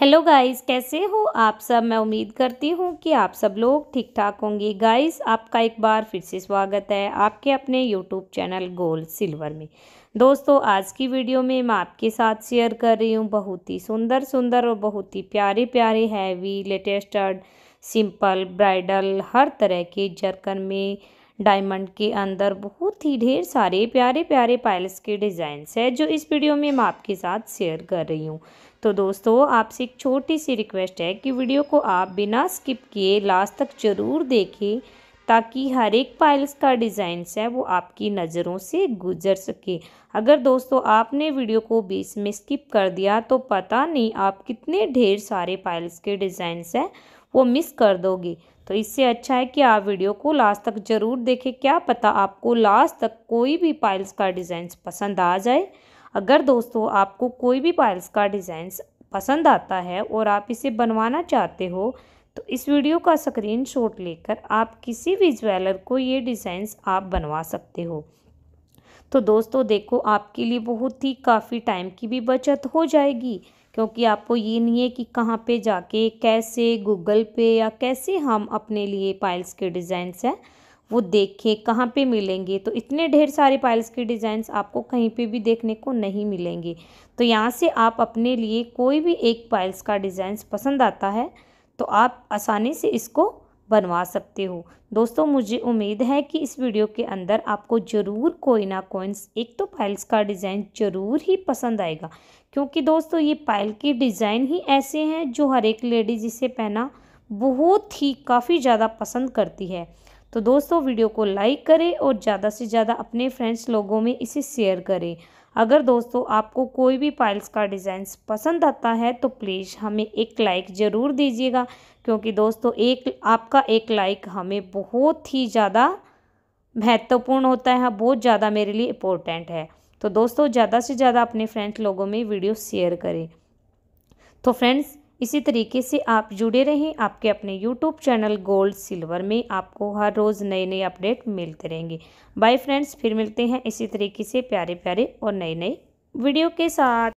hello guys कैसे हो आप सब मैं उम्मीद करती हूँ कि आप सब लोग ठीक ठाक होंगे गाइस आपका एक बार फिर से स्वागत है आपके अपने यूट्यूब चैनल गोल्ड सिल्वर में दोस्तों आज की वीडियो में मैं आपके साथ शेयर कर रही हूँ बहुत ही सुंदर सुंदर और बहुत ही प्यारे प्यारे हैवी लेटेस्टर्ड सिंपल ब्राइडल हर तरह के जरकन में डायमंड के अंदर बहुत ही ढेर सारे प्यारे प्यारे पायल्स के डिज़ाइंस है जो इस वीडियो में मैं आपके साथ शेयर कर रही हूँ तो दोस्तों आपसे एक छोटी सी रिक्वेस्ट है कि वीडियो को आप बिना स्किप किए लास्ट तक ज़रूर देखें ताकि हर एक पायल्स का डिज़ाइंस है वो आपकी नज़रों से गुजर सके अगर दोस्तों आपने वीडियो को बीच में स्किप कर दिया तो पता नहीं आप कितने ढेर सारे पायल्स के डिज़ाइंस हैं वो मिस कर दोगे तो इससे अच्छा है कि आप वीडियो को लास्ट तक ज़रूर देखें क्या पता आपको लास्ट तक कोई भी पाइल्स का डिज़ाइंस पसंद आ जाए अगर दोस्तों आपको कोई भी पाइल्स का डिज़ाइंस पसंद आता है और आप इसे बनवाना चाहते हो तो इस वीडियो का स्क्रीन शॉट लेकर आप किसी भी ज्वेलर को ये डिज़ाइंस आप बनवा सकते हो तो दोस्तों देखो आपके लिए बहुत ही काफ़ी टाइम की भी बचत हो जाएगी क्योंकि आपको ये नहीं है कि कहाँ पे जाके कैसे गूगल पे या कैसे हम अपने लिए पाइल्स के डिज़ाइंस हैं वो देखें कहाँ पे मिलेंगे तो इतने ढेर सारे पाइल्स के डिज़ाइंस आपको कहीं पे भी देखने को नहीं मिलेंगे तो यहाँ से आप अपने लिए कोई भी एक पाइल्स का डिज़ाइंस पसंद आता है तो आप आसानी से इसको बनवा सकते हो दोस्तों मुझे उम्मीद है कि इस वीडियो के अंदर आपको ज़रूर कोई ना कोइंस एक तो पाइल्स का डिज़ाइन ज़रूर ही पसंद आएगा क्योंकि दोस्तों ये पायल के डिज़ाइन ही ऐसे हैं जो हर एक लेडीज इसे पहना बहुत ही काफ़ी ज़्यादा पसंद करती है तो दोस्तों वीडियो को लाइक करें और ज़्यादा से ज़्यादा अपने फ्रेंड्स लोगों में इसे शेयर करें अगर दोस्तों आपको कोई भी पाइल्स का डिज़ाइंस पसंद आता है तो प्लीज़ हमें एक लाइक ज़रूर दीजिएगा क्योंकि दोस्तों एक आपका एक लाइक हमें बहुत ही ज़्यादा महत्वपूर्ण होता है बहुत ज़्यादा मेरे लिए इम्पोर्टेंट है तो दोस्तों ज़्यादा से ज़्यादा अपने फ्रेंड्स लोगों में वीडियो शेयर करें तो फ्रेंड्स इसी तरीके से आप जुड़े रहें आपके अपने यूट्यूब चैनल गोल्ड सिल्वर में आपको हर रोज़ नए नए अपडेट मिलते रहेंगे बाय फ्रेंड्स फिर मिलते हैं इसी तरीके से प्यारे प्यारे और नए नए वीडियो के साथ